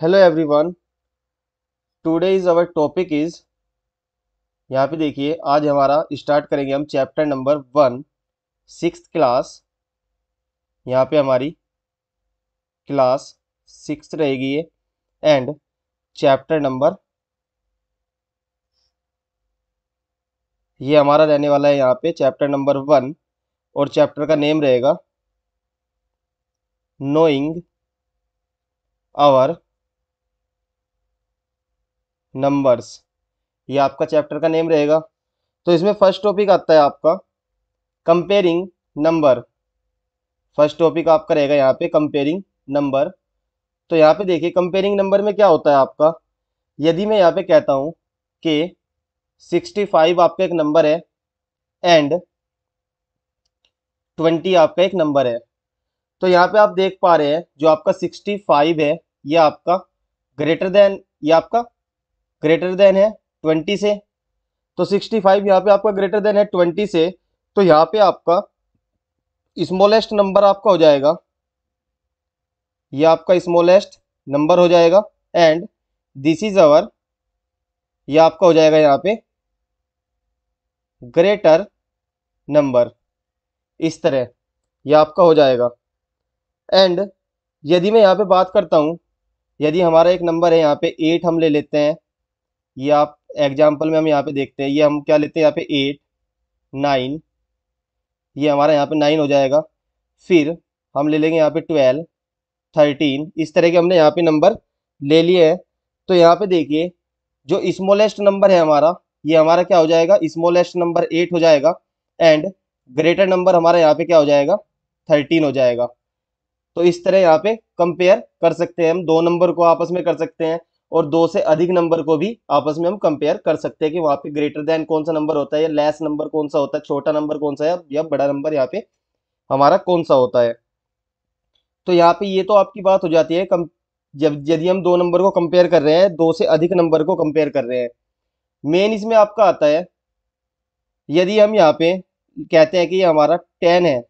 hello everyone today is our topic is यहाँ पे देखिए आज हमारा स्टार्ट करेंगे हम chapter number one six class यहाँ पे हमारी क्लास सिक्स रहेगी ये एंड चैप्टर नंबर ये हमारा रहने वाला है यहाँ पे चैप्टर नंबर वन और चैप्टर का नेम रहेगा नोइंग आवर नंबर्स ये आपका चैप्टर का नेम रहेगा तो इसमें फर्स्ट टॉपिक आता है आपका कंपेयरिंग नंबर फर्स्ट टॉपिक आपका रहेगा यहाँ पे कंपेयरिंग नंबर तो यहाँ पे देखिए कंपेयरिंग नंबर में क्या होता है आपका यदि मैं यहाँ पे कहता हूँ कि 65 आपका एक नंबर है एंड 20 आपका एक नंबर है तो यहाँ पे आप देख पा रहे हैं जो आपका 65 है यह आपका ग्रेटर देन या आपका ग्रेटर देन है ट्वेंटी से तो सिक्सटी फाइव यहाँ पे आपका ग्रेटर देन है ट्वेंटी से तो यहाँ पे आपका स्मॉलेस्ट नंबर आपका हो जाएगा ये आपका स्मॉलेस्ट नंबर हो जाएगा एंड दिस इज अवर ये आपका हो जाएगा यहाँ पे ग्रेटर नंबर इस तरह ये आपका हो जाएगा एंड यदि मैं यहाँ पे बात करता हूँ यदि हमारा एक नंबर है यहाँ पे एट हम ले लेते हैं ये आप एग्जाम्पल में हम यहाँ पे देखते हैं ये हम क्या लेते हैं यहाँ पे एट नाइन ये हमारा यहाँ पे नाइन हो जाएगा फिर हम ले लेंगे यहाँ पे ट्वेल्व थर्टीन इस तरह के हमने यहाँ पे नंबर ले लिए हैं तो यहाँ पे देखिए जो स्मॉलेस्ट नंबर है हमारा ये हमारा क्या हो जाएगा स्मॉलेस्ट नंबर एट हो जाएगा एंड ग्रेटर नंबर हमारा यहाँ पे क्या हो जाएगा थर्टीन हो जाएगा तो इस तरह यहाँ पे कंपेयर कर सकते हैं हम दो नंबर को आपस में कर सकते हैं और दो से अधिक नंबर को भी आपस में हम कंपेयर कर सकते हैं कि वहाँ पे ग्रेटर देन कौन सा नंबर होता है या लेस नंबर कौन सा होता है छोटा नंबर कौन सा है या बड़ा नंबर यहाँ पे हमारा कौन सा होता है तो यहाँ पे ये तो आपकी बात हो जाती है कम जब यदि हम दो नंबर को कंपेयर कर रहे हैं दो से अधिक नंबर को कंपेयर कर रहे हैं मेन इसमें आपका आता है यदि हम यहाँ पे कहते हैं कि ये हमारा टेन है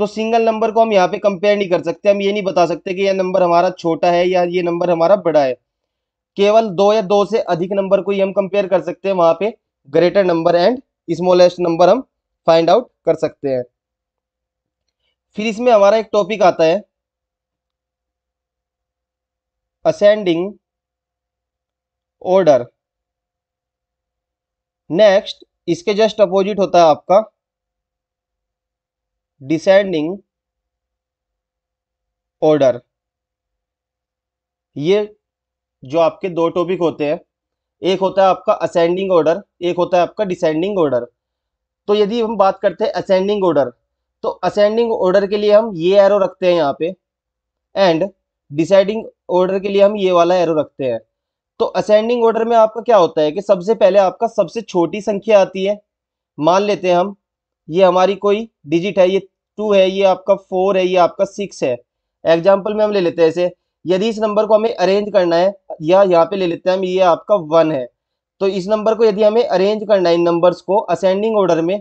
तो सिंगल नंबर को हम यहाँ पे कंपेयर नहीं कर सकते हम ये नहीं बता सकते कि यह नंबर हमारा छोटा है या ये नंबर हमारा बड़ा है केवल दो या दो से अधिक नंबर को ही हम कंपेयर कर सकते हैं वहां पे greater number and smallest number हम फाइंड आउट कर सकते हैं फिर इसमें हमारा एक टॉपिक आता है असेंडिंग ऑर्डर नेक्स्ट इसके जस्ट अपोजिट होता है आपका डिसेंडिंग ऑर्डर ये जो आपके दो टॉपिक होते हैं एक होता है आपका असेंडिंग ऑर्डर एक होता है आपका डिसेंडिंग ऑर्डर तो यदि हम बात करते हैं असेंडिंग ऑर्डर तो असेंडिंग ऑर्डर के लिए हम ये एरो रखते हैं यहाँ पे एंड डिसाइडिंग ऑर्डर के लिए हम ये वाला एरो रखते हैं तो असेंडिंग ऑर्डर में आपका क्या होता है कि सबसे पहले आपका सबसे छोटी संख्या आती है मान लेते हैं हम ये हमारी कोई डिजिट है ये टू है ये आपका फोर है ये आपका सिक्स है एग्जाम्पल में हम ले लेते हैं ऐसे यदि इस नंबर को हमें अरेंज करना है या यहाँ पे ले लेते हैं हम ये आपका वन है तो इस नंबर को यदि हमें अरेंज करना है इन नंबर्स को असेंडिंग ऑर्डर में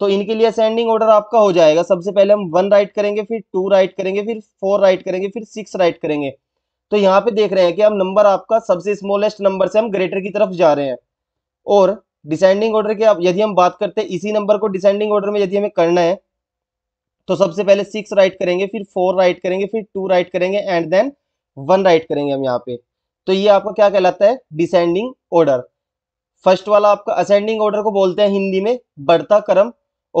तो इनके लिए असेंडिंग ऑर्डर आपका हो जाएगा सबसे पहले हम वन राइट करेंगे फिर टू राइट करेंगे फिर फोर राइट करेंगे फिर सिक्स राइट करेंगे तो यहाँ पे देख रहे हैं कि हम नंबर आपका सबसे स्मॉलेस्ट नंबर से हम ग्रेटर की तरफ जा रहे हैं और डिसेंडिंग ऑर्डर के अब यदि हम बात करते हैं इसी नंबर को डिसेंडिंग ऑर्डर में यदि हमें करना है तो सबसे पहले सिक्स राइट करेंगे फिर फोर राइट करेंगे फिर टू राइट करेंगे एंड देन वन राइट करेंगे हम यहाँ पे तो ये आपका क्या कहलाता है डिसेंडिंग ऑर्डर फर्स्ट वाला आपका असेंडिंग ऑर्डर को बोलते हैं हिंदी में बढ़ता क्रम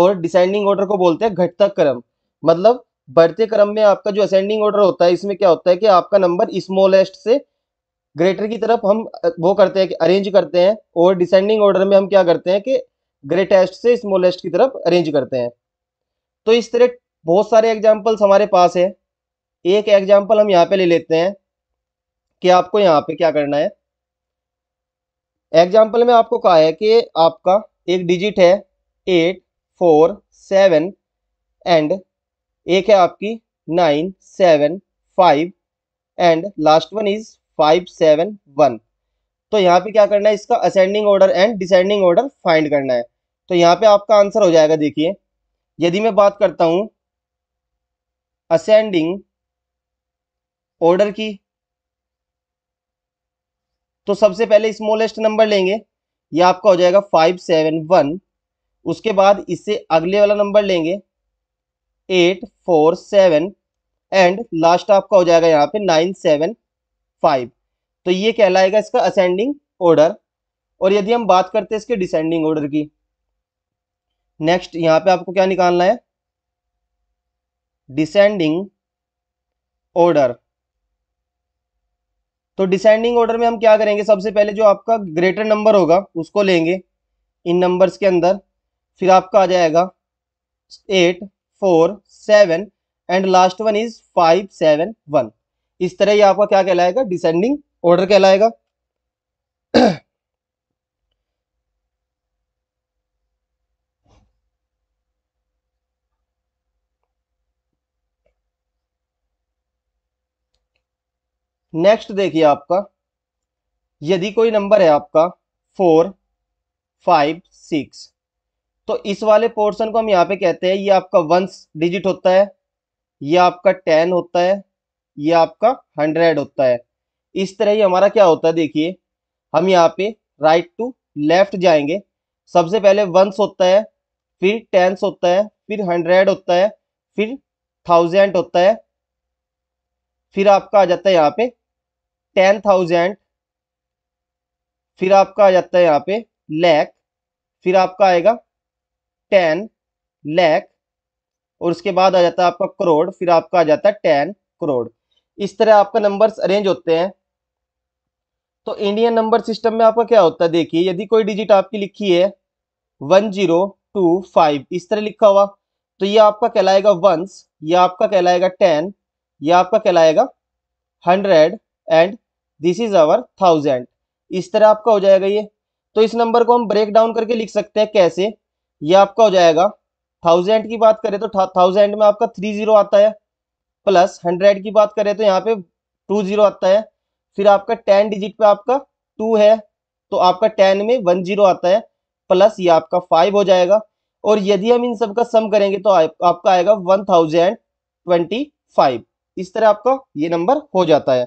और डिसेंडिंग ऑर्डर को बोलते हैं घटता क्रम मतलब बढ़ते क्रम में आपका जो असेंडिंग ऑर्डर होता है इसमें क्या होता है कि आपका नंबर स्मॉलेस्ट से ग्रेटर की तरफ हम वो करते हैं कि अरेंज करते हैं और डिसेंडिंग ऑर्डर में हम क्या करते हैं कि ग्रेटेस्ट से स्मॉलेस्ट की तरफ अरेंज करते हैं तो इस तरह बहुत सारे एग्जाम्पल्स हमारे पास है एक एग्जाम्पल हम यहाँ पे ले लेते हैं कि आपको यहाँ पे क्या करना है एग्जाम्पल में आपको कहा है कि आपका एक डिजिट है एट फोर सेवन एंड एक है आपकी nine seven five and last one is five seven one तो यहाँ पे क्या करना है इसका ascending order and descending order find करना है तो यहाँ पे आपका आंसर हो जाएगा देखिए यदि मैं बात करता हूं असेंडिंग ऑर्डर की तो सबसे पहले स्मॉलेस्ट नंबर लेंगे ये आपका हो जाएगा फाइव सेवन वन उसके बाद इससे अगले वाला नंबर लेंगे eight four seven and last आपका हो जाएगा यहाँ पे नाइन सेवन फाइव तो ये कहलाएगा इसका असेंडिंग ऑर्डर और यदि हम बात करते हैं इसके डिसेंडिंग ऑर्डर की नेक्स्ट यहां पे आपको क्या निकालना है डिसेंडिंग ऑर्डर तो डिसेंडिंग ऑर्डर में हम क्या करेंगे सबसे पहले जो आपका ग्रेटर नंबर होगा उसको लेंगे इन नंबर्स के अंदर फिर आपका आ जाएगा eight four seven and last one is five seven one इस तरह ये आपका क्या कहलाएगा डिसेंडिंग ऑर्डर कहलाएगा नेक्स्ट देखिए आपका यदि कोई नंबर है आपका फोर फाइव सिक्स तो इस वाले पोर्शन को हम यहां पे कहते हैं ये आपका वंस डिजिट होता है ये आपका टेन होता है ये आपका हंड्रेड होता है इस तरह ही हमारा क्या होता है देखिए हम यहाँ पे राइट टू लेफ्ट जाएंगे सबसे पहले वंस होता है फिर टेंस होता है फिर हंड्रेड होता है फिर थाउजेंड होता है फिर आपका आ जाता है यहाँ पे टेन थाउजेंड फिर आपका आ जाता है यहाँ पे लैक फिर आपका आएगा टेन लैक और उसके बाद आ जाता है आपका करोड़ फिर आपका आ जाता है टेन करोड़ इस तरह आपका नंबर्स अरेंज होते हैं तो इंडियन नंबर सिस्टम में आपका क्या होता है देखिए यदि कोई डिजिट आपकी लिखी है वन जीरो टू फाइव इस तरह लिखा हुआ तो ये आपका कहलाएगा वंस ये आपका कहलाएगा टेन ये आपका कहलाएगा hundred and this is our thousand इस तरह आपका हो जाएगा ये तो इस नंबर को हम ब्रेक डाउन करके लिख सकते हैं कैसे ये आपका हो जाएगा थाउजेंड की बात करें तो थाउजेंड में आपका थ्री जीरो आता है प्लस हंड्रेड की बात करें तो यहाँ पे टू जीरो आता है फिर आपका टेन डिजिट पे आपका टू है तो आपका टेन में वन जीरो आता है प्लस ये आपका फाइव हो जाएगा और यदि हम इन सब का सम करेंगे तो आपका आएगा वन थाउजेंड ट्वेंटी फाइव इस तरह आपका ये नंबर हो जाता है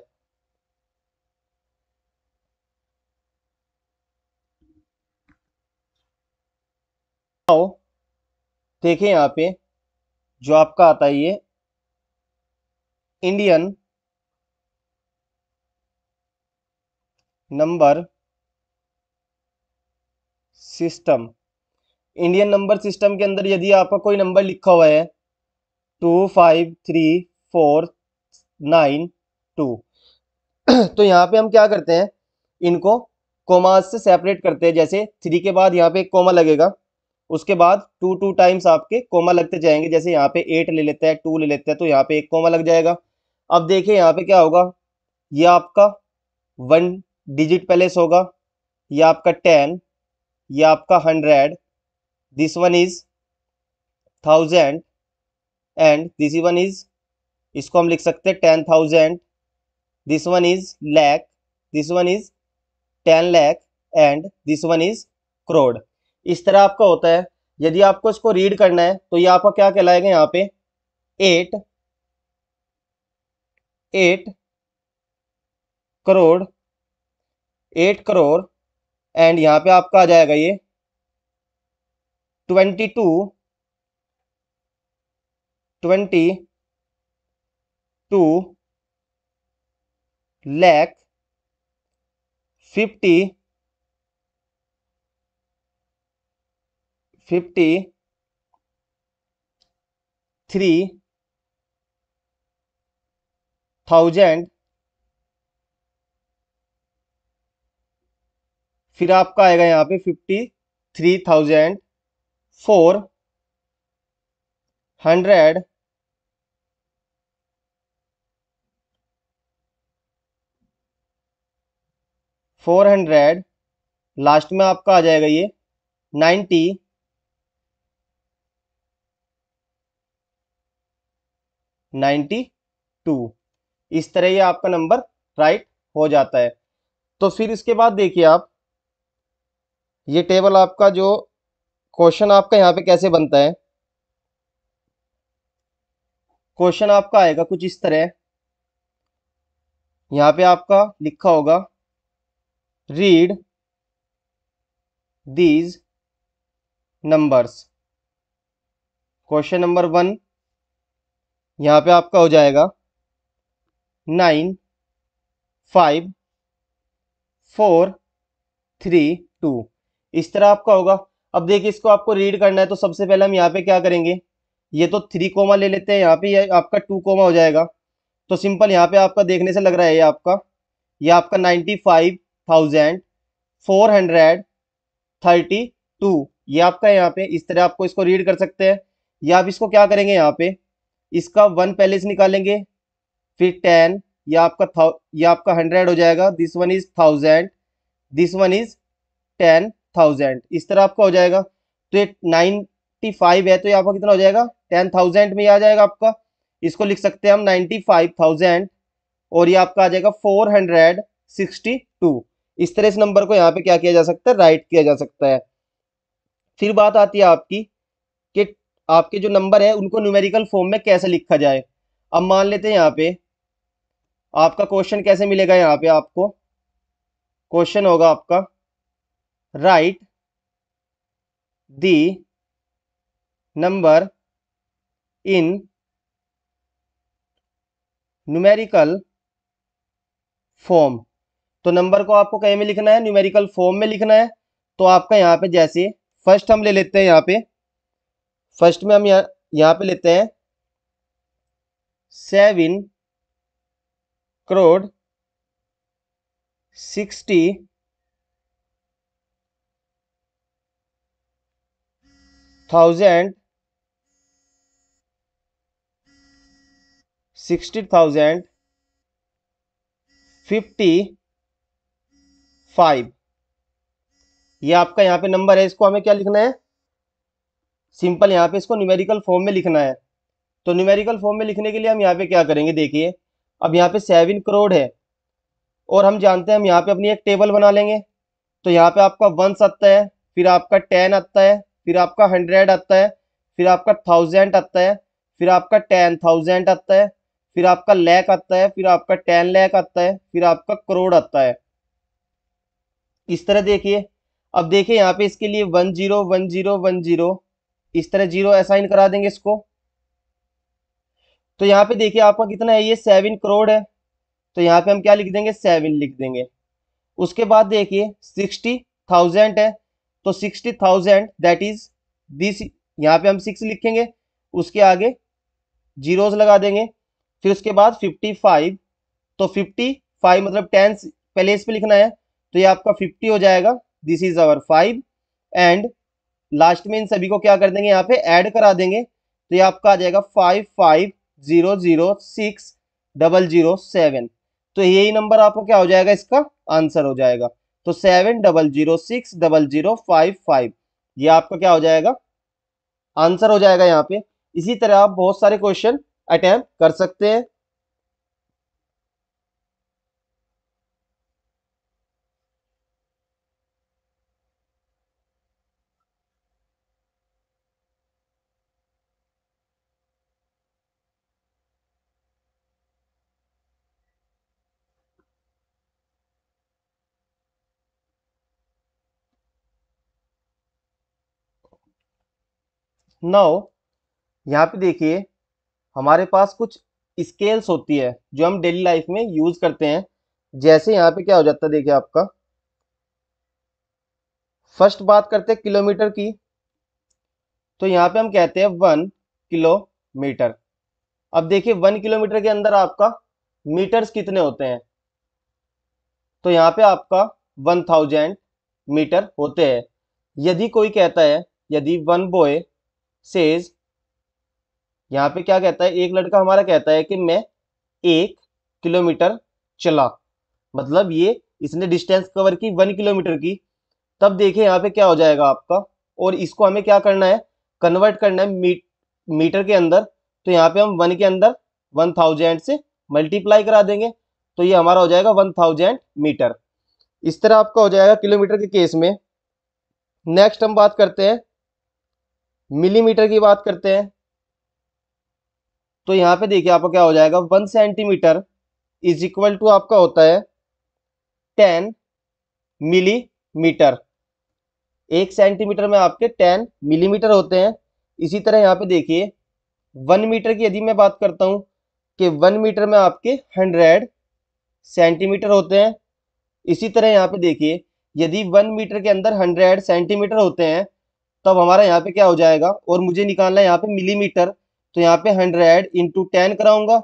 देखें यहाँ पे जो आपका आता है ये Indian number system Indian number system के अंदर यदि आपका कोई नंबर लिखा हुआ है two five three four nine two तो यहाँ पे हम क्या करते हैं इनको कोमा से सेपरेट करते हैं जैसे थ्री के बाद यहाँ पे एक कोमा लगेगा उसके बाद टू टू टाइम्स आपके कोमा लगते जाएंगे जैसे यहाँ पे एट ले लेते हैं टू ले लेते हैं तो यहाँ पे एक कोमा लग जाएगा अब देखिए यहाँ पे क्या होगा ये आपका वन डिजिट पैलेस होगा ये आपका टेन ये आपका hundred this one is thousand and this one is इसको हम लिख सकते हैं ten thousand this one is lakh this one is ten lakh and this one is crore इस तरह आपका होता है यदि आपको इसको रीड करना है तो ये आपका क्या कहलाएगा यहाँ पे eight eight crore eight crore and यहाँ पे आपका आ जाएगा ये twenty two twenty two lakh fifty fifty three thousand फिर आपका आएगा यहाँ पे fifty three thousand four hundred four hundred last में आपका आ जाएगा ये नाइन्टी नाइन्टी टू इस तरह ये आपका नंबर राइट हो जाता है तो फिर इसके बाद देखिए आप ये टेबल आपका जो क्वेश्चन आपका यहाँ पे कैसे बनता है क्वेश्चन आपका आएगा कुछ इस तरह यहाँ पे आपका लिखा होगा read these numbers question number one यहाँ पे आपका हो जाएगा nine five four three two इस तरह आपका होगा अब देखिए इसको आपको रीड करना है तो सबसे पहले हम यहाँ पे क्या करेंगे ये तो थ्री कोमा ले लेते हैं यहाँ पे आपका टू कोमा हो जाएगा तो सिंपल यहाँ पे आपका देखने से लग रहा है ये आपका ये आपका ninety five thousand four hundred thirty two ये आपका यहाँ पे इस तरह आपको इसको रीड कर सकते हैं या आप इसको क्या करेंगे यहाँ पे इसका वन पहले से निकालेंगे फिर टेन ये आपका था ये आपका हंड्रेड हो जाएगा this one is thousand this one is ten thousand इस तरह आपका हो जाएगा तो ये नाइन्टी फाइव है तो ये आपका कितना हो जाएगा टेन थाउजेंड में आ जाएगा आपका इसको लिख सकते हैं हम नाइन्टी फाइव थाउजेंड और ये आपका आ जाएगा फोर हंड्रेड सिक्सटी टू इस तरह इस नंबर को यहाँ पे क्या किया जा सकता है राइट किया जा सकता है फिर बात आती है आपकी कि आपके जो नंबर है उनको न्यूमेरिकल फॉर्म में कैसे लिखा जाए अब मान लेते हैं यहाँ पे आपका क्वेश्चन कैसे मिलेगा यहाँ पे आपको क्वेश्चन होगा आपका write the number in numerical form तो नंबर को आपको कहीं में लिखना है न्यूमेरिकल फॉर्म में लिखना है तो आपका यहाँ पे जैसे फर्स्ट हम ले लेते हैं यहाँ पे फर्स्ट में हम यहाँ यहाँ पे लेते हैं seven crore sixty thousand sixty thousand fifty five ये आपका यहां पे नंबर है इसको हमें क्या लिखना है सिंपल यहां पे इसको न्यूमेरिकल फॉर्म में लिखना है तो न्यूमेरिकल फॉर्म में लिखने के लिए हम यहां पे क्या करेंगे देखिए अब यहाँ पे सेवन करोड़ है और हम जानते हैं हम यहाँ पे अपनी एक टेबल बना लेंगे तो यहाँ पे आपका वंस आता है फिर आपका टेन आता है फिर आपका हंड्रेड आता है फिर आपका थाउजेंड आता है फिर आपका टेन थाउजेंड आता है फिर आपका लैक आता है फिर आपका टेन लैक आता है फिर आपका करोड़ आता है इस तरह देखिए अब देखिए यहाँ पे इसके लिए one zero one zero one zero इस तरह जीरो असाइन करा देंगे इसको तो यहाँ पे देखिए आपका कितना है ये सेवन करोड़ है तो यहाँ पे हम क्या लिख देंगे सेवन लिख देंगे उसके बाद देखिए सिक्सटी थाउजेंड है तो sixty thousand that is this यहाँ पे हम सिक्स लिखेंगे उसके आगे जीरोज लगा देंगे फिर उसके बाद फिफ्टी फाइव तो फिफ्टी फाइव मतलब टेन पहले इस पर लिखना है तो ये आपका फिफ्टी हो जाएगा this is our five and last में इन सभी को क्या कर देंगे यहाँ पे ऐड करा देंगे तो ये आपका आ जाएगा five five zero zero six double zero seven तो यही नंबर आपको क्या हो जाएगा इसका आंसर हो जाएगा तो seven double zero six double zero five five ये आपका क्या हो जाएगा आंसर हो जाएगा यहाँ पे इसी तरह आप बहुत सारे क्वेश्चन अटैम्प्ट कर सकते हैं नाउ यहाँ पे देखिए हमारे पास कुछ स्केल्स होती है जो हम डेली लाइफ में यूज करते हैं जैसे यहाँ पे क्या हो जाता है देखिए आपका फर्स्ट बात करते हैं किलोमीटर की तो यहाँ पे हम कहते हैं वन किलोमीटर अब देखिए वन किलोमीटर के अंदर आपका मीटर्स कितने होते हैं तो यहाँ पे आपका वन थाउजेंड मीटर होते हैं यदि कोई कहता है यदि वन बॉय सेज यहाँ पे क्या कहता है एक लड़का हमारा कहता है कि मैं एक किलोमीटर चला मतलब ये इसने डिस्टेंस कवर की वन किलोमीटर की तब देखे यहाँ पे क्या हो जाएगा आपका और इसको हमें क्या करना है कन्वर्ट करना है मीट मीटर के अंदर तो यहाँ पे हम वन के अंदर वन थाउजेंड से मल्टीप्लाई करा देंगे तो ये हमारा हो जाएगा वन थाउजेंड मीटर इस तरह आपका हो जाएगा किलोमीटर के केस में नेक्स्ट हम बात करते हैं मिलीमीटर की बात करते हैं तो यहां पे देखिए आपका क्या हो जाएगा one centimetre is equal to आपका होता है टेन मिलीमीटर एक सेंटीमीटर में आपके टेन मिलीमीटर होते हैं इसी तरह यहां पे देखिए वन मीटर की यदि मैं बात करता हूं कि वन मीटर में आपके हंड्रेड सेंटीमीटर होते हैं इसी तरह यहां पे देखिए यदि वन मीटर के अंदर हंड्रेड सेंटीमीटर होते हैं तो अब हमारा यहाँ पे क्या हो जाएगा और मुझे निकालना है यहाँ पे मिलीमीटर तो यहाँ पे हंड्रेड इंटू टेन कराऊंगा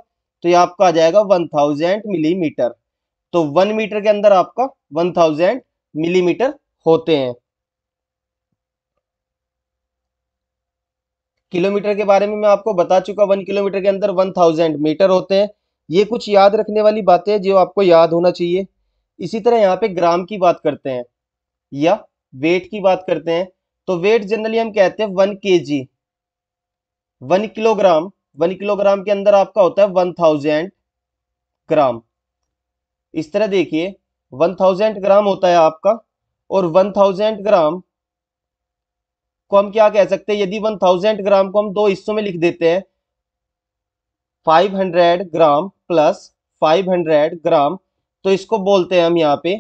तो ये आपका आ जाएगा वन थाउजेंड मिलीमीटर तो वन मीटर के अंदर आपका वन थाउजेंड मिलीमीटर होते हैं किलोमीटर के बारे में मैं आपको बता चुका वन किलोमीटर के अंदर वन थाउजेंड मीटर होते हैं ये कुछ याद रखने वाली बातें हैं जो आपको याद होना चाहिए इसी तरह यहाँ पे ग्राम की बात करते हैं या वेट की बात करते हैं तो वेट जनरली हम कहते हैं one K G one kilogram one kilogram के अंदर आपका होता है वन थाउजेंड ग्राम इस तरह देखिए वन थाउजेंड ग्राम होता है आपका और वन थाउजेंड ग्राम को हम क्या कह सकते हैं यदि वन थाउजेंड ग्राम को हम दो हिस्सों में लिख देते हैं five hundred gram plus five hundred gram तो इसको बोलते हैं हम यहां पे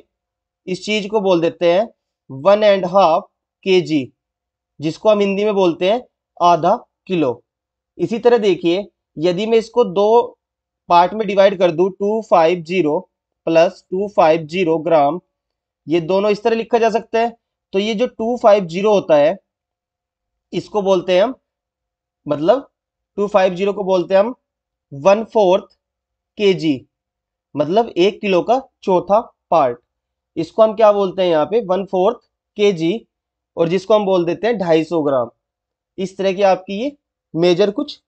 इस चीज को बोल देते हैं वन एंड हाफ के जिसको हम हिंदी में बोलते हैं आधा किलो इसी तरह देखिए यदि मैं इसको दो पार्ट में डिवाइड कर दूं two five zero plus two five zero gram ये दोनों इस तरह लिखा जा सकता है तो ये जो टू फाइव जीरो होता है इसको बोलते हैं हम मतलब टू फाइव जीरो को बोलते हैं हम वन फोर्थ के जी मतलब एक किलो का चौथा पार्ट इसको हम क्या बोलते हैं यहाँ पे वन फोर्थ के जी और जिसको हम बोल देते हैं सौ ग्राम इस तरह की आपकी ये मेजर कुछ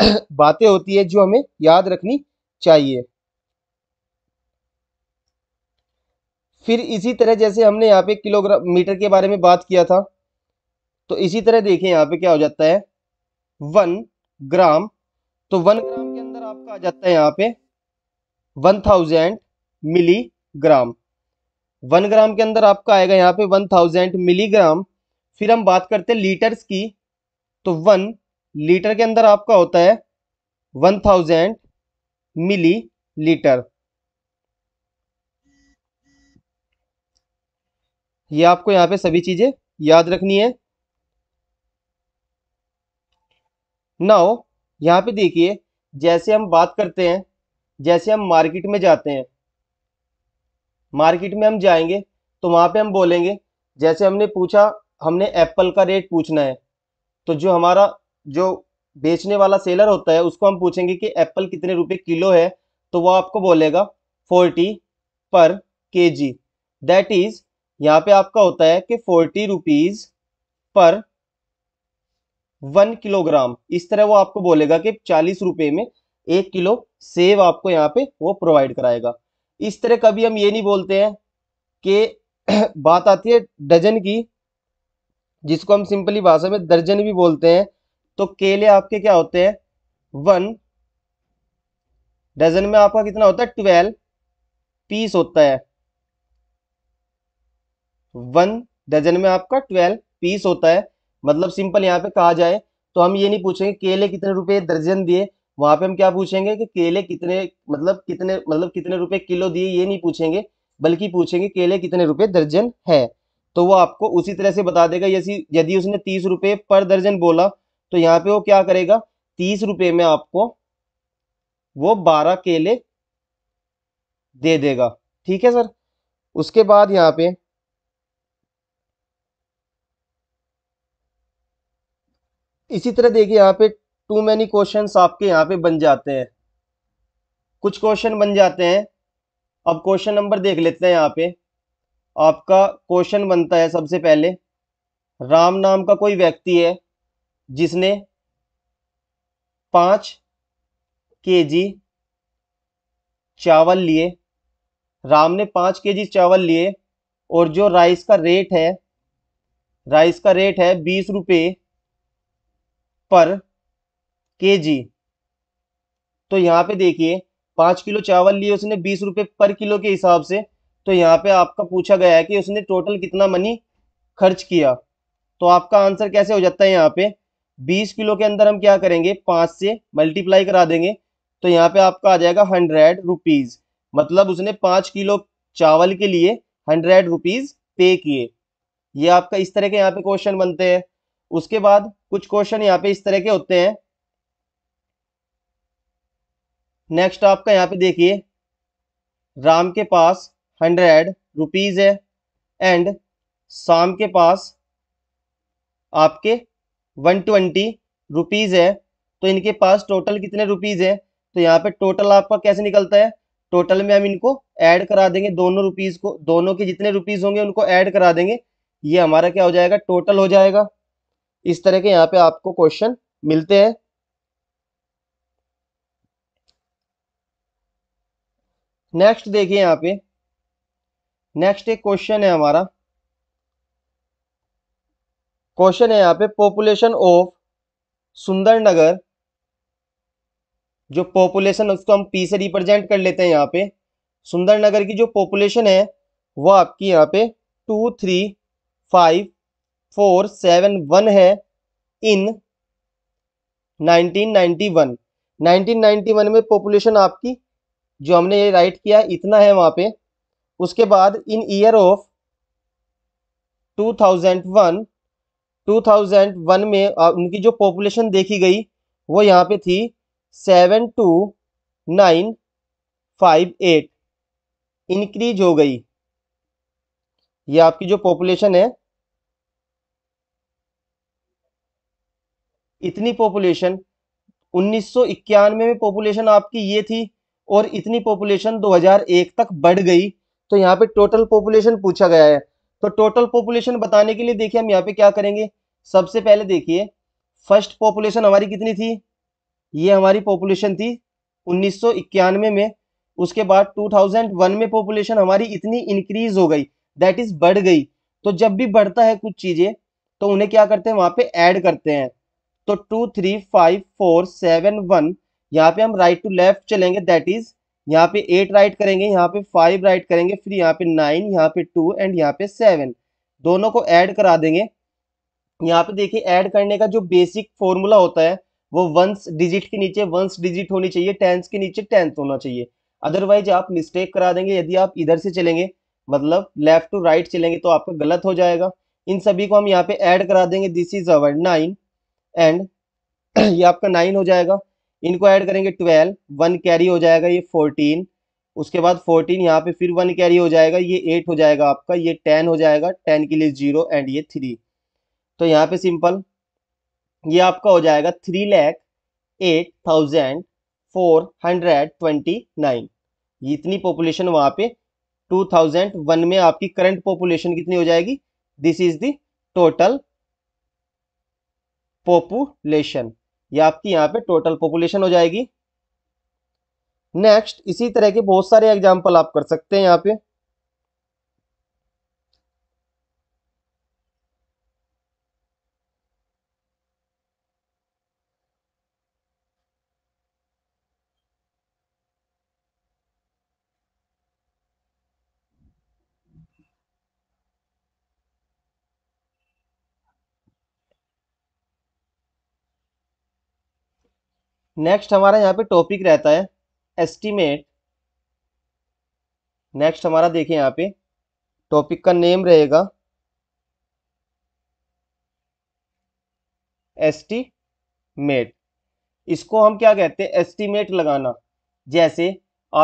बातें होती है जो हमें याद रखनी चाहिए फिर इसी तरह जैसे हमने यहाँ पे किलोग्राम मीटर के बारे में बात किया था तो इसी तरह देखें यहाँ पे क्या हो जाता है वन ग्राम तो वन ग्राम के अंदर आपका आ जाता है यहाँ पे one thousand milligram one gram के अंदर आपका आएगा यहाँ पे वन थाउजेंड मिलीग्राम फिर हम बात करते हैं लीटर्स की तो वन लीटर के अंदर आपका होता है वन थाउजेंड मिली लीटर ये आपको यहाँ पे सभी चीजें याद रखनी है नाउ यहाँ पे देखिए जैसे हम बात करते हैं जैसे हम मार्केट में जाते हैं मार्केट में हम जाएंगे तो वहाँ पे हम बोलेंगे जैसे हमने पूछा हमने एप्पल का रेट पूछना है तो जो हमारा जो बेचने वाला सेलर होता है उसको हम पूछेंगे कि एप्पल कितने रुपए किलो है तो वो आपको बोलेगा फोर्टी पर के जी दैट इज यहाँ पे आपका होता है कि फोर्टी रुपीज पर वन किलोग्राम इस तरह वो आपको बोलेगा कि चालीस रुपए में एक किलो सेब आपको यहाँ पे वो प्रोवाइड कराएगा इस तरह कभी हम ये नहीं बोलते हैं कि बात आती है डजन की जिसको हम सिंपली भाषा में दर्जन भी बोलते हैं तो केले आपके क्या होते हैं वन डजन में आपका कितना होता है ट्वेल्व पीस होता है वन डजन में आपका ट्वेल्व पीस होता है मतलब सिंपल यहां पे कहा जाए तो हम ये नहीं पूछेंगे केले कितने रुपए दर्जन दिए वहां पे हम क्या पूछेंगे कि केले कितने मतलब कितने मतलब कितने रुपए किलो दिए ये नहीं पूछेंगे बल्कि पूछेंगे केले कितने रुपए दर्जन है तो वो आपको उसी तरह से बता देगा यदि यदि उसने तीस रुपए पर दर्जन बोला तो यहाँ पे वो क्या करेगा तीस रुपये में आपको वो बारह केले दे देगा ठीक है सर उसके बाद यहाँ पे इसी तरह देखिए यहाँ पे टू मैनी क्वेश्चन आपके यहाँ पे बन जाते हैं कुछ क्वेश्चन बन जाते हैं अब क्वेश्चन नंबर देख लेते हैं यहाँ पे आपका क्वेश्चन बनता है सबसे पहले राम नाम का कोई व्यक्ति है जिसने पाँच के जी चावल लिए राम ने पाँच के जी चावल लिए और जो राइस का रेट है राइस का रेट है बीस रुपये पर जी तो यहाँ पे देखिए पांच किलो चावल लिए उसने बीस रुपए पर किलो के हिसाब से तो यहाँ पे आपका पूछा गया है कि उसने टोटल कितना मनी खर्च किया तो आपका आंसर कैसे हो जाता है यहाँ पे बीस किलो के अंदर हम क्या करेंगे पांच से मल्टीप्लाई करा देंगे तो यहाँ पे आपका आ जाएगा हंड्रेड रुपीज़ मतलब उसने पांच किलो चावल के लिए हंड्रेड रुपीज़ पे किए ये आपका इस तरह के यहाँ पे क्वेश्चन बनते हैं उसके बाद कुछ क्वेश्चन यहाँ पे इस तरह के होते हैं नेक्स्ट आपका यहाँ पे देखिए राम के पास हंड्रेड रुपीज़ है एंड शाम के पास आपके वन ट्वेंटी रुपीज़ है तो इनके पास टोटल कितने रुपीज़ है तो यहाँ पे टोटल आपका कैसे निकलता है टोटल में हम इनको ऐड करा देंगे दोनों रुपीज़ को दोनों के जितने रुपीज़ होंगे उनको ऐड करा देंगे ये हमारा क्या हो जाएगा टोटल हो जाएगा इस तरह के यहाँ पे आपको क्वेश्चन मिलते हैं नेक्स्ट देखिए यहाँ पे नेक्स्ट एक क्वेश्चन है हमारा क्वेश्चन है यहाँ पे पॉपुलेशन ऑफ सुंदरनगर जो पॉपुलेशन उसको हम पी से रिप्रेजेंट कर लेते हैं यहाँ पे सुंदरनगर की जो पॉपुलेशन है वह आपकी यहाँ पे two three five four seven one है इन 1991 1991 में पॉपुलेशन आपकी जो हमने ये राइट किया इतना है वहाँ पे उसके बाद इन ईयर ऑफ 2001 2001 में उनकी जो पॉपुलेशन देखी गई वो यहाँ पे थी seven two nine five eight increase हो गई ये आपकी जो पॉपुलेशन है इतनी पॉपुलेशन उन्नीस में पॉपुलेशन आपकी ये थी और इतनी पॉपुलेशन 2001 तक बढ़ गई तो यहाँ पे टोटल पॉपुलेशन पूछा गया है तो टोटल पॉपुलेशन बताने के लिए देखिए हम यहाँ पे क्या करेंगे सबसे पहले देखिए फर्स्ट पॉपुलेशन हमारी कितनी थी ये हमारी पॉपुलेशन थी उन्नीस में उसके बाद 2001 में पॉपुलेशन हमारी इतनी इंक्रीज हो गई दैट इज बढ़ गई तो जब भी बढ़ता है कुछ चीजें तो उन्हें क्या करते हैं वहां पे ऐड करते हैं तो two three five four seven one यहाँ पे हम राइट टू लेफ्ट चलेंगे दैट इज यहाँ पे एट राइट करेंगे यहाँ पे फाइव राइट करेंगे फिर यहाँ पे नाइन यहाँ पे टू एंड यहाँ पे सेवन दोनों को ऐड करा देंगे यहाँ पे देखिए ऐड करने का जो बेसिक फॉर्मूला होता है वो वंस डिजिट के नीचे वंस डिजिट होनी चाहिए टेंस के नीचे टेंथ होना चाहिए अदरवाइज आप मिस्टेक करा देंगे यदि आप इधर से चलेंगे मतलब लेफ्ट टू राइट चलेंगे तो आपका गलत हो जाएगा इन सभी को हम यहाँ पे ऐड करा देंगे this is our nine and ये आपका नाइन हो जाएगा इनको ऐड करेंगे ट्वेल्व वन कैरी हो जाएगा ये फोर्टीन उसके बाद फोर्टीन यहाँ पे फिर वन कैरी हो जाएगा ये एट हो जाएगा आपका ये टेन हो जाएगा टेन के लिए जीरो एंड ये थ्री तो यहाँ पे सिंपल ये आपका हो जाएगा three lakh eight thousand four hundred twenty nine इतनी पॉपुलेशन वहाँ पे टू थाउजेंड वन में आपकी करंट पॉपुलेशन कितनी हो जाएगी this is the total population ये आपकी यहाँ पे टोटल पॉपुलेशन हो जाएगी नेक्स्ट इसी तरह के बहुत सारे एग्जाम्पल आप कर सकते हैं यहाँ पे नेक्स्ट हमारा यहाँ पे टॉपिक रहता है एस्टीमेट नेक्स्ट हमारा देखिए यहाँ पे टॉपिक का नेम रहेगा एस्टीमेट इसको हम क्या कहते हैं एस्टीमेट लगाना जैसे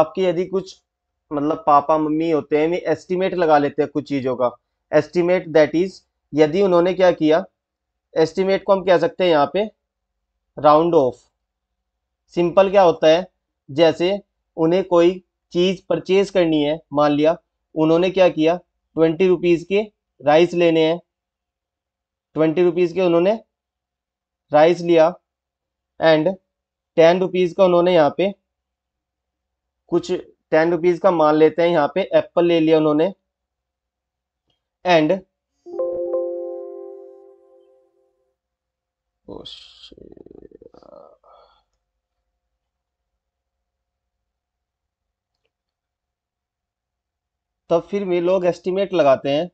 आपके यदि कुछ मतलब पापा मम्मी होते हैं वे एस्टीमेट लगा लेते हैं कुछ चीज़ों का एस्टीमेट दैट इज यदि उन्होंने क्या किया एस्टीमेट को हम कह सकते हैं यहाँ पे राउंड ऑफ सिंपल क्या होता है जैसे उन्हें कोई चीज़ परचेज करनी है मान लिया उन्होंने क्या किया ट्वेंटी रुपीज़ के राइस लेने हैं ट्वेंटी रुपीज़ के उन्होंने राइस लिया एंड टेन रुपीज़ का उन्होंने यहाँ पे कुछ टेन रुपीज़ का मान लेते हैं यहाँ पे एप्पल ले लिया उन्होंने एंड तब फिर वे लोग एस्टिमेट लगाते हैं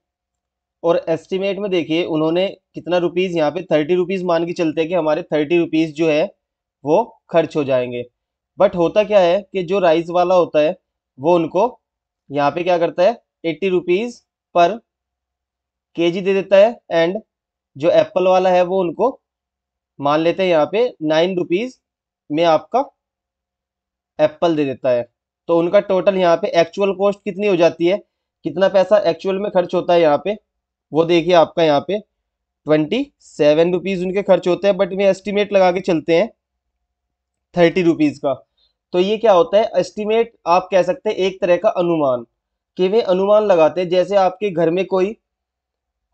और एस्टिमेट में देखिए उन्होंने कितना रुपीज़ यहाँ पे थर्टी रुपीज़ मान के चलते हैं कि हमारे थर्टी रुपीज़ जो है वो खर्च हो जाएंगे बट होता क्या है कि जो राइस वाला होता है वो उनको यहाँ पे क्या करता है एट्टी रुपीज़ पर के जी दे देता है एंड जो एप्पल वाला है वो उनको मान लेते हैं यहाँ पे नाइन रुपीज़ में आपका एप्पल दे देता है तो उनका टोटल यहाँ पे एक्चुअल कॉस्ट कितनी हो जाती है कितना पैसा एक्चुअल में खर्च होता है यहाँ पे वो देखिए आपका यहाँ पे ट्वेंटी सेवन रुपीज़ उनके खर्च होते हैं बट वे एस्टिमेट लगा के चलते हैं थर्टी रुपीज़ का तो ये क्या होता है एस्टिमेट आप कह सकते हैं एक तरह का अनुमान कि वे अनुमान लगाते हैं जैसे आपके घर में कोई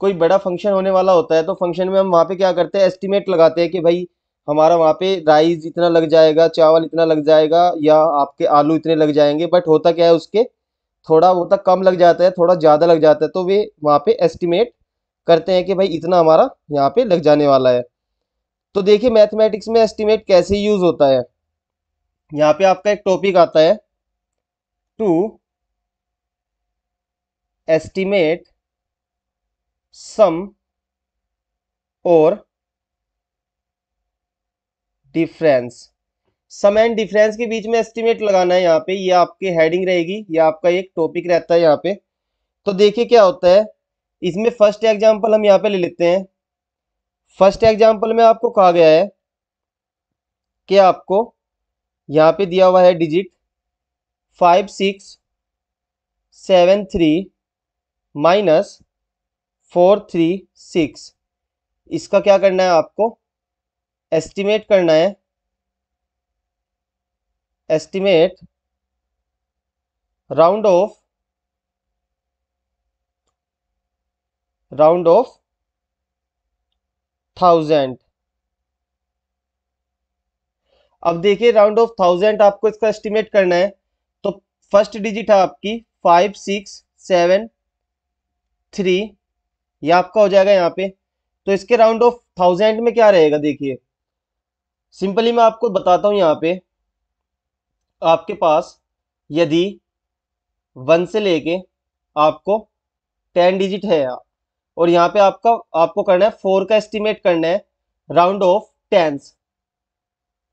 कोई बड़ा फंक्शन होने वाला होता है तो फंक्शन में हम वहाँ पे क्या करते हैं एस्टिमेट लगाते हैं कि भाई हमारा वहाँ पे राइस इतना लग जाएगा चावल इतना लग जाएगा या आपके आलू इतने लग जाएंगे बट होता क्या है उसके थोड़ा होता कम लग जाता है थोड़ा ज़्यादा लग जाता है तो वे वहाँ पे एस्टिमेट करते हैं कि भाई इतना हमारा यहाँ पे लग जाने वाला है तो देखिए मैथमेटिक्स में एस्टिमेट कैसे यूज़ होता है यहाँ पे आपका एक टॉपिक आता है टू एस्टिमेट सम और डिफरेंस सम एंड डिफरेंस के बीच में एस्टिमेट लगाना है यहाँ पे ये आपके हेडिंग रहेगी या आपका एक टॉपिक रहता है यहाँ पे तो देखिए क्या होता है इसमें फर्स्ट एग्जाम्पल हम यहाँ पे ले लेते हैं फर्स्ट एग्जाम्पल में आपको कहा गया है कि आपको यहाँ पे दिया हुआ है digit five six seven three minus four three six इसका क्या करना है आपको एस्टिमेट करना है estimate round off round off thousand अब देखिए राउंड ऑफ थाउजेंड आपको इसका एस्टिमेट करना है तो फर्स्ट डिजिट है आपकी फाइव सिक्स सेवन थ्री ये आपका हो जाएगा यहां पे तो इसके राउंड ऑफ थाउजेंड में क्या रहेगा देखिए सिंपली मैं आपको बताता हूँ यहाँ पे आपके पास यदि वन से लेके आपको टेन डिजिट है और यहाँ पे आपका आपको करना है फोर का एस्टिमेट करना है राउंड ऑफ टेंस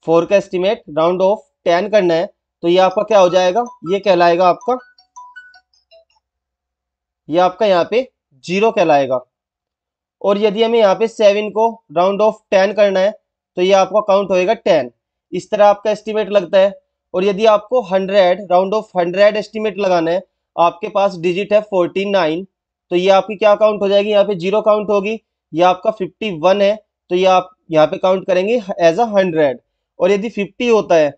फोर का एस्टिमेट राउंड ऑफ टेन करना है तो ये आपका क्या हो जाएगा ये कहलाएगा आपका ये आपका यहाँ पे जीरो कहलाएगा और यदि हमें यहाँ पे सेवन को राउंड ऑफ टेन करना है तो ये आपका काउंट होएगा टेन इस तरह आपका एस्टिमेट लगता है और यदि आपको hundred round off hundred estimate लगाना है आपके पास डिजिट है फोर्टी नाइन तो ये आपकी क्या काउंट हो जाएगी यहाँ पे जीरो काउंट होगी ये आपका फिफ्टी वन है तो ये आप यहाँ पे काउंट करेंगे एज अ हंड्रेड और यदि फिफ्टी होता है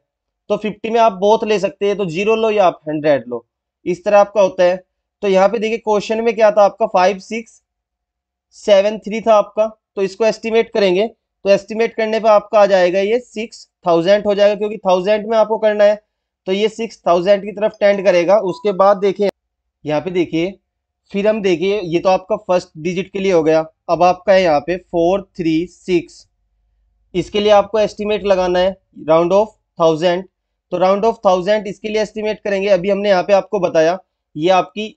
तो फिफ्टी में आप बहुत ले सकते हैं तो जीरो लो या आप हंड्रेड लो इस तरह आपका होता है तो यहाँ पे देखिए क्वेश्चन में क्या था आपका फाइव सिक्स सेवन थ्री था आपका तो इसको एस्टिमेट करेंगे तो एस्टिमेट करने पर आपका आ जाएगा ये सिक्स थाउजेंड हो जाएगा क्योंकि थाउजेंड में आपको करना है तो ये सिक्स थाउजेंड की तरफ टेंड करेगा उसके बाद देखिए यहाँ पे देखिए फिर हम देखिए ये तो आपका फर्स्ट डिजिट के लिए हो गया अब आपका है यहाँ पे फोर थ्री सिक्स इसके लिए आपको एस्टिमेट लगाना है राउंड ऑफ थाउजेंड तो राउंड ऑफ थाउजेंड इसके लिए एस्टिमेट करेंगे अभी हमने यहाँ पे आपको बताया ये आपकी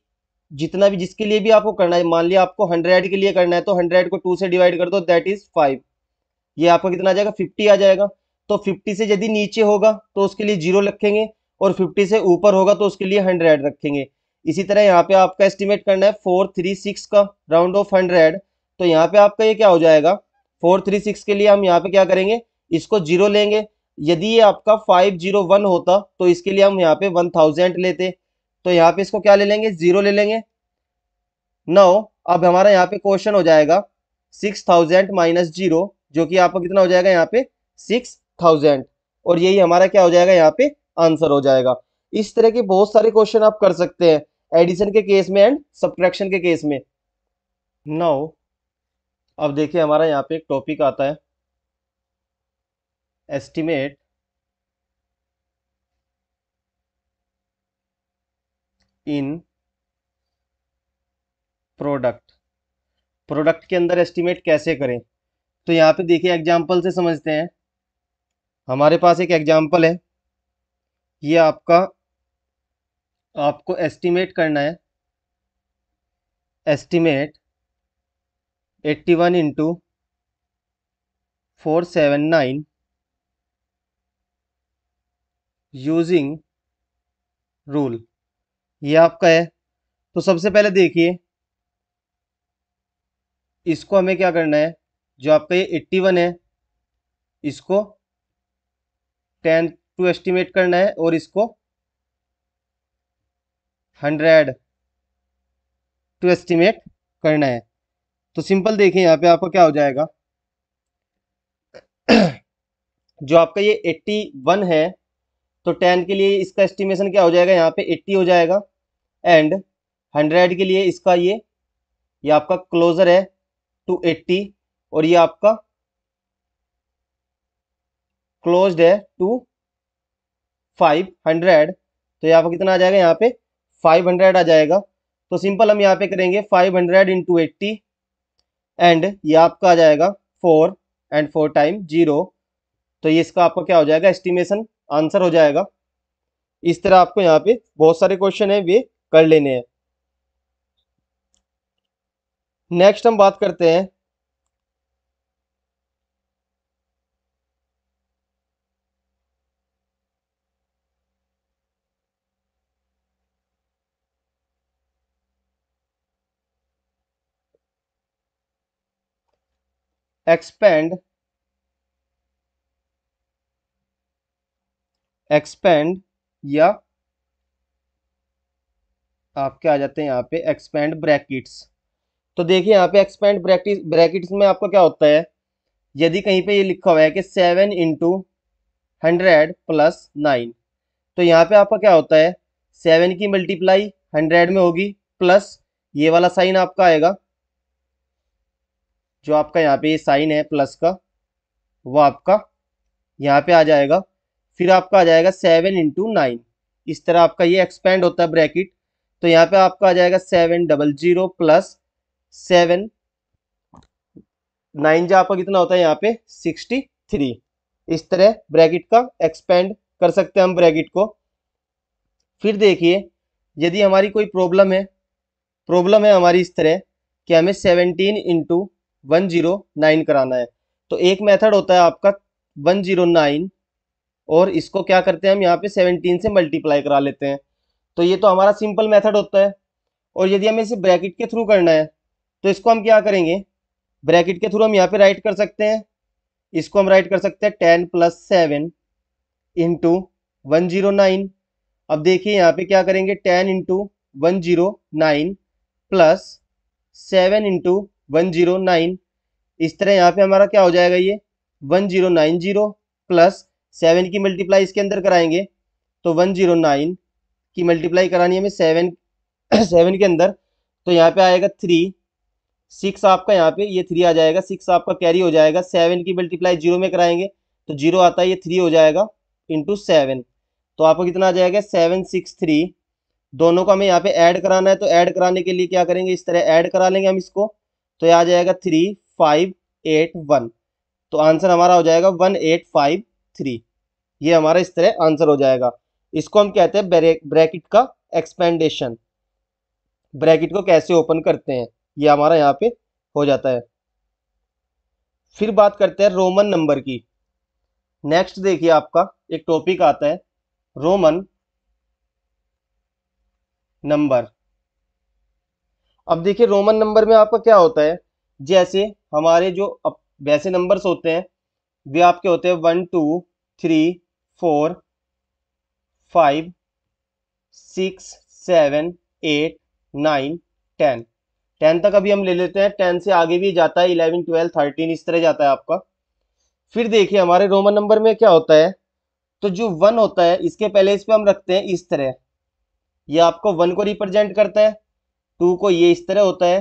जितना भी जिसके लिए भी आपको करना है मान लिया आपको हंड्रेड के लिए करना है तो हंड्रेड को टू से डिवाइड कर दो दैट इज फाइव ये आपका कितना आ जाएगा फिफ्टी आ जाएगा तो फिफ्टी से यदि नीचे होगा तो उसके लिए जीरो रखेंगे और फिफ्टी से ऊपर होगा तो उसके लिए हंड्रेड रखेंगे इसी तरह यहाँ पे आपका एस्टिमेट करना है फोर थ्री सिक्स का राउंड ऑफ हंड्रेड तो यहाँ पे आपका ये क्या हो जाएगा फोर थ्री सिक्स के लिए हम यहाँ पे क्या करेंगे इसको जीरो लेंगे यदि ये आपका फाइव जीरो वन होता तो इसके लिए हम यहाँ पे वन थाउजेंड लेते तो यहाँ पे इसको क्या ले लेंगे जीरो ले लेंगे नौ अब हमारा यहाँ पे क्वेश्चन हो जाएगा सिक्स थाउजेंड माइनस जीरो जो कि आपका कितना हो जाएगा यहाँ पे सिक्स थाउजेंड और यही हमारा क्या हो जाएगा यहाँ पे आंसर हो जाएगा इस तरह के बहुत सारे क्वेश्चन आप कर सकते हैं एडिशन के केस में एंड सब्ट्रैक्शन के केस में नाउ अब देखिए हमारा यहाँ पे एक टॉपिक आता है एस्टिमेट इन प्रोडक्ट प्रोडक्ट के अंदर एस्टिमेट कैसे करें तो यहाँ पे देखिए एग्जाम्पल से समझते हैं हमारे पास एक एग्जाम्पल है ये आपका आपको एस्टिमेट करना है estimate eighty one into four seven nine using rule ये आपका है तो सबसे पहले देखिए इसको हमें क्या करना है जो आपका ये एट्टी वन है इसको टेन टू एस्टिमेट करना है और इसको हंड्रेड टू एस्टिमेट करना है तो सिंपल देखिए यहाँ पे आपको क्या हो जाएगा जो आपका ये एट्टी वन है तो टेन के लिए इसका एस्टिमेशन क्या हो जाएगा यहाँ पे एट्टी हो जाएगा एंड हंड्रेड के लिए इसका ये ये आपका क्लोजर है टू एट्टी और ये आपका क्लोज है टू फाइव हंड्रेड तो यहाँ पर कितना आ जाएगा यहाँ पे फाइव हंड्रेड आ जाएगा तो सिंपल हम यहाँ पे करेंगे five hundred into eighty and ये आपका आ जाएगा four and four time zero तो ये इसका आपका क्या हो जाएगा एस्टिमेशन आंसर हो जाएगा इस तरह आपको यहाँ पे बहुत सारे क्वेश्चन है वे कर लेने हैं नेक्स्ट हम बात करते हैं expand expand या आपके आ जाते हैं यहाँ पे एक्सपेंड ब्रैकेट्स तो देखिए यहाँ पे एक्सपेंड ब्रैकेट ब्रैकेट्स में आपका क्या होता है यदि कहीं पे ये लिखा हुआ है कि seven into hundred plus nine तो यहाँ पे आपका क्या होता है सेवन की मल्टीप्लाई हंड्रेड में होगी प्लस ये वाला साइन आपका आएगा जो आपका यहाँ पे साइन है प्लस का वो आपका यहाँ पे आ जाएगा फिर आपका आ जाएगा सेवन इंटू नाइन इस तरह आपका ये एक्सपेंड होता है ब्रैकेट तो यहाँ पे आपका आ जाएगा seven double zero plus seven nine जो आपका कितना होता है यहाँ पे सिक्सटी थ्री इस तरह ब्रैकेट का एक्सपेंड कर सकते हैं हम ब्रैकेट को फिर देखिए यदि हमारी कोई प्रॉब्लम है प्रॉब्लम है हमारी इस तरह कि हमें seventeen into one zero nine कराना है तो एक मेथड होता है आपका वन जीरो नाइन और इसको क्या करते हैं हम यहाँ पे सेवनटीन से मल्टीप्लाई करा लेते हैं तो ये तो हमारा सिंपल मेथड होता है और यदि हमें इसे ब्रैकेट के थ्रू करना है तो इसको हम क्या करेंगे ब्रैकेट के थ्रू हम यहाँ पे राइट कर सकते हैं इसको हम राइट कर सकते हैं ten plus seven into one zero nine अब देखिए यहाँ पे क्या करेंगे ten into one zero nine plus seven into one zero nine इस तरह यहाँ पे हमारा क्या हो जाएगा ये one zero nine zero plus seven की मल्टीप्लाई इसके अंदर कराएंगे तो वन जीरो नाइन की मल्टीप्लाई करानी है हमें सेवन सेवन के अंदर तो यहाँ पे आएगा थ्री सिक्स आपका यहाँ पे ये थ्री आ जाएगा सिक्स आपका कैरी हो जाएगा सेवन की मल्टीप्लाई जीरो में कराएंगे तो जीरो आता है ये थ्री हो जाएगा इंटू सेवन तो आपको कितना आ जाएगा सेवन सिक्स थ्री दोनों को हमें यहाँ पे ऐड कराना है तो ऐड कराने के लिए क्या करेंगे इस तरह ऐड करा लेंगे हम इसको तो यह आ जाएगा थ्री फाइव एट वन तो आंसर हमारा हो जाएगा वन एट फाइव थ्री ये हमारा इस तरह आंसर हो जाएगा इसको हम कहते हैं ब्रैकेट का एक्सपेंडेशन ब्रैकेट को कैसे ओपन करते हैं ये हमारा यहाँ पे हो जाता है फिर बात करते हैं रोमन नंबर की नेक्स्ट देखिए आपका एक टॉपिक आता है रोमन नंबर अब देखिए रोमन नंबर में आपका क्या होता है जैसे हमारे जो वैसे नंबर्स होते हैं वे आपके होते हैं one two three four five six seven eight nine ten ten तक अभी हम ले लेते हैं टेन से आगे भी जाता है इलेवन ट्वेल्व थर्टीन इस तरह जाता है आपका फिर देखिए हमारे रोमन नंबर में क्या होता है तो जो वन होता है इसके पहले इस पर हम रखते हैं इस तरह ये आपको वन को रिप्रेजेंट करता है टू को ये इस तरह होता है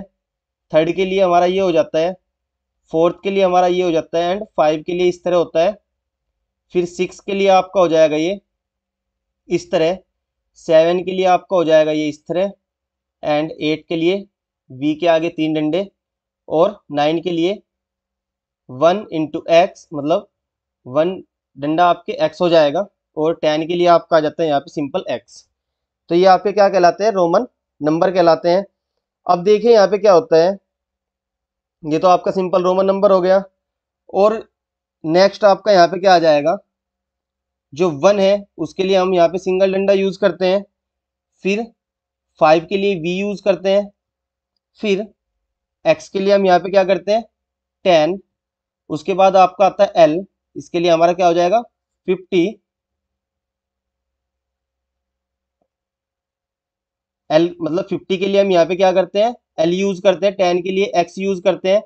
थर्ड के लिए हमारा ये हो जाता है फोर्थ के लिए हमारा ये हो जाता है एंड फाइव के लिए इस तरह होता है फिर सिक्स के लिए आपका हो जाएगा ये इस तरह सेवन के लिए आपका हो जाएगा ये इस तरह एंड एट के लिए वी के आगे तीन डंडे और नाइन के लिए वन इंटू एक्स मतलब वन डंडा आपके एक्स हो जाएगा और टेन के लिए आपका आ जाता है यहाँ पे सिंपल एक्स तो ये आपके क्या कहलाते हैं रोमन नंबर कहलाते हैं अब देखिए यहाँ पे क्या होता है ये तो आपका सिंपल रोमन नंबर हो गया और नेक्स्ट आपका यहाँ पे क्या आ जाएगा जो वन है उसके लिए हम यहाँ पे सिंगल डंडा यूज करते हैं फिर फाइव के लिए वी यूज करते हैं फिर एक्स के लिए हम यहाँ पे क्या करते हैं टेन उसके बाद आपका आता है एल इसके लिए हमारा क्या हो जाएगा फिफ्टी एल मतलब फिफ्टी के लिए हम यहाँ पे क्या करते हैं एल यूज करते हैं टेन के लिए एक्स यूज करते हैं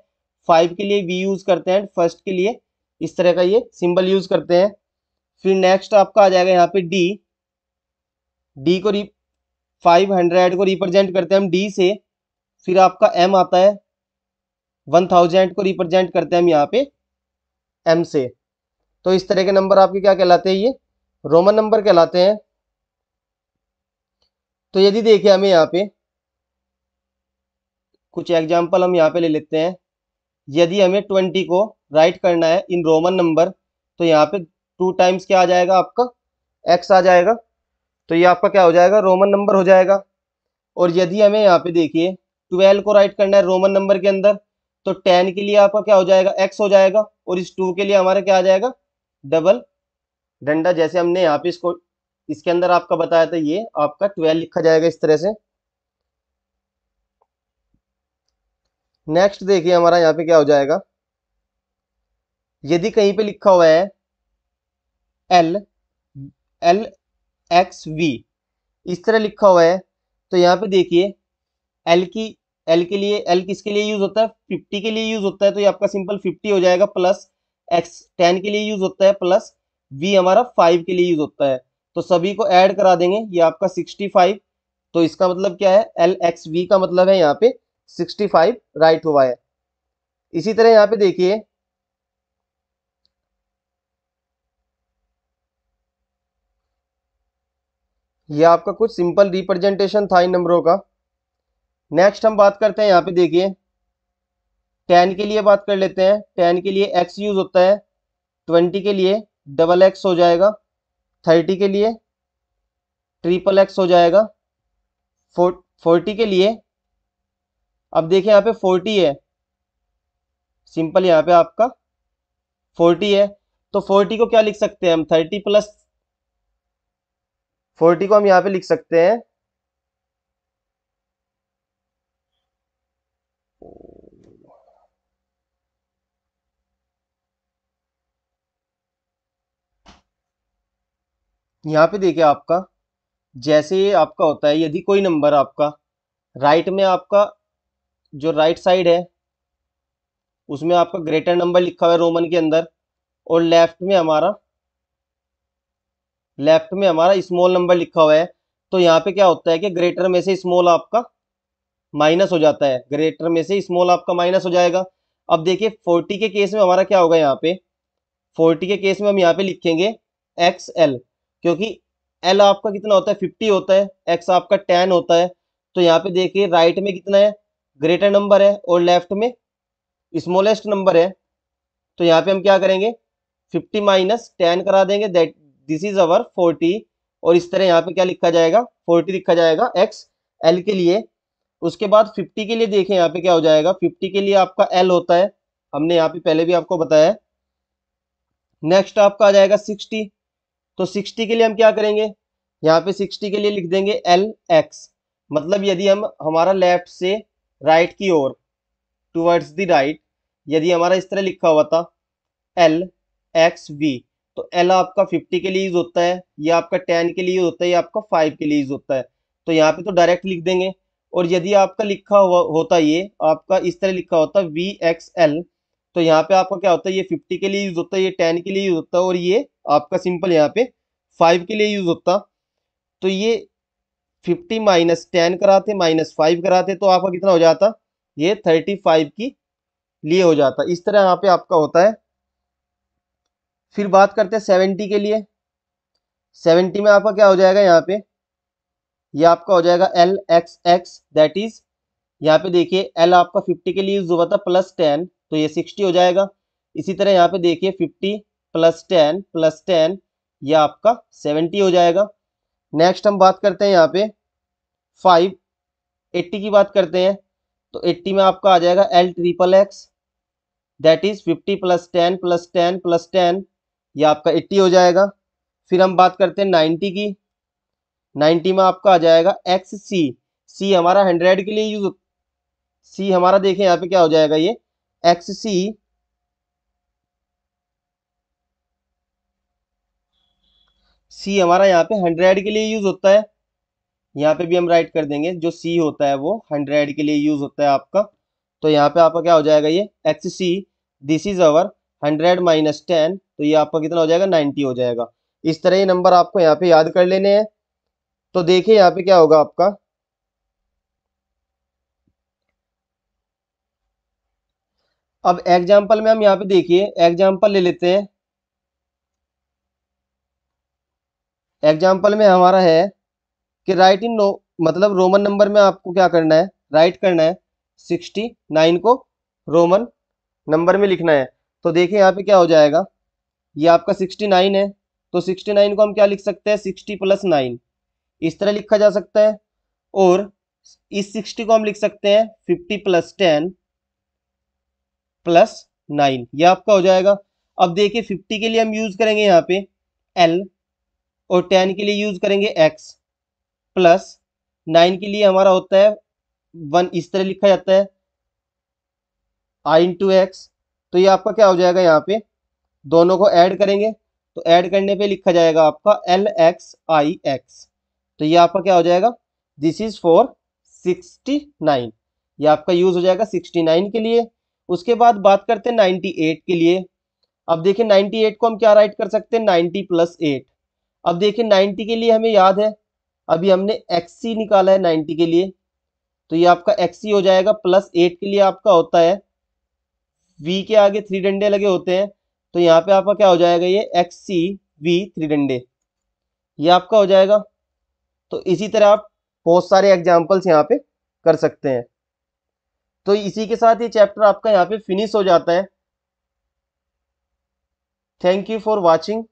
फाइव के लिए वी यूज करते हैं फर्स्ट के लिए इस तरह का ये सिंबल यूज करते हैं फिर नेक्स्ट आपका आ जाएगा यहाँ पे डी डी को फाइव हंड्रेड को रिप्रेजेंट करते हैं हम डी से फिर आपका एम आता है वन थाउजेंड को रिप्रेजेंट करते हैं हम यहाँ पे एम से तो इस तरह के नंबर आपके क्या कहलाते हैं ये रोमन नंबर कहलाते हैं तो यदि देखिए हमें यहाँ पे कुछ एग्जाम्पल हम यहाँ पे ले लेते हैं यदि हमें ट्वेंटी को राइट करना है इन रोमन नंबर तो यहाँ पे टू टाइम्स क्या आ जाएगा आपका एक्स आ जाएगा तो ये आपका क्या हो जाएगा रोमन नंबर हो जाएगा और यदि हमें यहाँ पे देखिए ट्वेल्व को राइट करना है रोमन नंबर के अंदर तो टेन के लिए आपका क्या हो जाएगा एक्स हो जाएगा और इस टू के लिए हमारा क्या आ जाएगा डबल डंडा जैसे हमने यहाँ पे इसको इसके अंदर आपका बताया था ये आपका ट्वेल्व लिखा जाएगा इस तरह से नेक्स्ट देखिए हमारा यहाँ पे क्या हो जाएगा यदि कहीं पे लिखा हुआ है एल एल एक्स वी इस तरह लिखा हुआ है तो यहाँ पे देखिए एल की एल के लिए एल किसके लिए यूज होता है फिफ्टी के लिए यूज होता है तो ये आपका सिंपल फिफ्टी हो जाएगा प्लस एक्स टेन के लिए यूज होता है प्लस वी हमारा फाइव के लिए यूज होता है तो सभी को ऐड करा देंगे ये आपका 65 तो इसका मतलब क्या है एल एक्स वी का मतलब है यहाँ पे 65 राइट हुआ है इसी तरह यहाँ पे देखिए ये आपका कुछ सिंपल रिप्रेजेंटेशन था इन नंबरों का नेक्स्ट हम बात करते हैं यहाँ पे देखिए टेन के लिए बात कर लेते हैं टेन के लिए एक्स यूज होता है ट्वेंटी के लिए डबल एक्स हो जाएगा थर्टी के लिए ट्रिपल एक्स हो जाएगा फोर्टी के लिए अब देखिए यहाँ पे फोर्टी है सिंपल यहाँ पे आपका फोर्टी है तो फोर्टी को क्या लिख सकते हैं हम थर्टी प्लस फोर्टी को हम यहाँ पे लिख सकते हैं यहाँ पे देखिए आपका जैसे ये आपका होता है यदि कोई नंबर आपका राइट में आपका जो राइट साइड है उसमें आपका ग्रेटर नंबर लिखा हुआ है रोमन के अंदर और लेफ्ट में हमारा लेफ्ट में हमारा स्मॉल नंबर लिखा हुआ है तो यहाँ पे क्या होता है कि ग्रेटर में से स्मॉल आपका माइनस हो जाता है ग्रेटर में से स्मॉल आपका माइनस हो जाएगा अब देखिए फोर्टी के केस में हमारा क्या होगा यहाँ पे फोर्टी के केस में हम यहाँ पे लिखेंगे एक्स एल क्योंकि एल आपका कितना होता है फिफ्टी होता है एक्स आपका टेन होता है तो यहाँ पे देखिए राइट में कितना है ग्रेटर नंबर है और लेफ्ट में स्मॉलेस्ट नंबर है तो यहाँ पे हम क्या करेंगे फिफ्टी माइनस टेन करा देंगे that this is our forty और इस तरह यहाँ पे क्या लिखा जाएगा फोर्टी लिखा जाएगा एक्स एल के लिए उसके बाद फिफ्टी के लिए देखें यहाँ पे क्या हो जाएगा फिफ्टी के लिए आपका एल होता है हमने यहाँ पे पहले भी आपको बताया नेक्स्ट आपका आ जाएगा सिक्सटी तो 60 के लिए हम क्या करेंगे यहाँ पे 60 के लिए लिख देंगे एल एक्स मतलब यदि हम हमारा लेफ्ट से राइट की ओर टूवर्ड्स द राइट यदि हमारा इस तरह लिखा हुआ था एल एक्स वी तो एल आपका 50 के लिए यूज होता है ये आपका 10 के लिए यूज होता है ये आपका 5 के लिए यूज होता है तो यहाँ पे तो डायरेक्ट लिख देंगे और यदि आपका लिखा हुआ होता ये आपका इस तरह लिखा होता वी एक्स एल तो यहाँ पे आपका क्या होता है ये 50 के लिए यूज होता है ये 10 के लिए यूज होता है और ये आपका सिंपल यहाँ पे फाइव के लिए यूज होता तो ये फिफ्टी माइनस टेन कराते माइनस फाइव कराते तो आपका कितना हो जाता ये थर्टी फाइव की लिए हो जाता इस तरह यहाँ पे आपका होता है फिर बात करते हैं सेवेंटी के लिए सेवेंटी में आपका क्या हो जाएगा यहाँ पे ये यह आपका हो जाएगा L X X that is यहाँ पे देखिए एल आपका फिफ्टी के लिए यूज हुआ था प्लस टेन तो ये सिक्सटी हो जाएगा इसी तरह यहाँ पे देखिए fifty plus ten plus ten यह आपका सेवेंटी हो जाएगा नेक्स्ट हम बात करते हैं यहाँ पे फाइव एट्टी की बात करते हैं तो एट्टी में आपका आ जाएगा L triple X that is fifty plus ten plus ten plus ten यह आपका एट्टी हो जाएगा फिर हम बात करते हैं नाइन्टी की नाइन्टी में आपका आ जाएगा एक्स सी सी हमारा हंड्रेड के लिए यूज सी हमारा देखें यहाँ पे क्या हो जाएगा ये एक्स सी सी हमारा यहाँ पे हंड्रेड के लिए यूज होता है यहाँ पे भी हम राइट कर देंगे जो सी होता है वो हंड्रेड के लिए यूज होता है आपका तो यहाँ पे आपका क्या हो जाएगा ये X C this is our hundred minus ten तो ये आपका कितना हो जाएगा नाइन्टी हो जाएगा इस तरह ये नंबर आपको यहाँ पे याद कर लेने हैं तो देखिए यहाँ पे क्या होगा आपका अब एग्जाम्पल में हम यहाँ पे देखिए एग्जाम्पल ले लेते हैं एग्जाम्पल में हमारा है कि राइट इन नो मतलब रोमन नंबर में आपको क्या करना है राइट करना है सिक्सटी नाइन को रोमन नंबर में लिखना है तो देखिए यहाँ पे क्या हो जाएगा ये आपका सिक्सटी नाइन है तो सिक्सटी नाइन को हम क्या लिख सकते हैं सिक्सटी प्लस नाइन इस तरह लिखा जा सकता है और इस सिक्सटी को हम लिख सकते हैं fifty plus ten plus nine ये आपका हो जाएगा अब देखिए फिफ्टी के लिए हम यूज करेंगे यहाँ पे एल और टेन के लिए यूज करेंगे एक्स प्लस नाइन के लिए हमारा होता है वन इस तरह लिखा जाता है आई इंटू एक्स तो ये आपका क्या हो जाएगा यहाँ पे दोनों को ऐड करेंगे तो ऐड करने पे लिखा जाएगा आपका एल एक्स आई एक्स तो ये आपका क्या हो जाएगा this is for sixty nine ये आपका यूज हो जाएगा सिक्सटी नाइन के लिए उसके बाद बात करते हैं नाइन्टी एट के लिए अब देखिए नाइन्टी एट को हम क्या राइट कर सकते हैं नाइन्टी प्लस एट अब देखिए नाइन्टी के लिए हमें याद है अभी हमने एक्स निकाला है नाइन्टी के लिए तो ये आपका एक्स हो जाएगा प्लस एट के लिए आपका होता है वी के आगे थ्री डंडे लगे होते हैं तो यहाँ पे आपका क्या हो जाएगा ये एक्स सी वी थ्री डंडे ये आपका हो जाएगा तो इसी तरह आप बहुत सारे एग्जाम्पल्स यहाँ पे कर सकते हैं तो इसी के साथ ये चैप्टर आपका यहाँ पे फिनिश हो जाता है थैंक यू फॉर वॉचिंग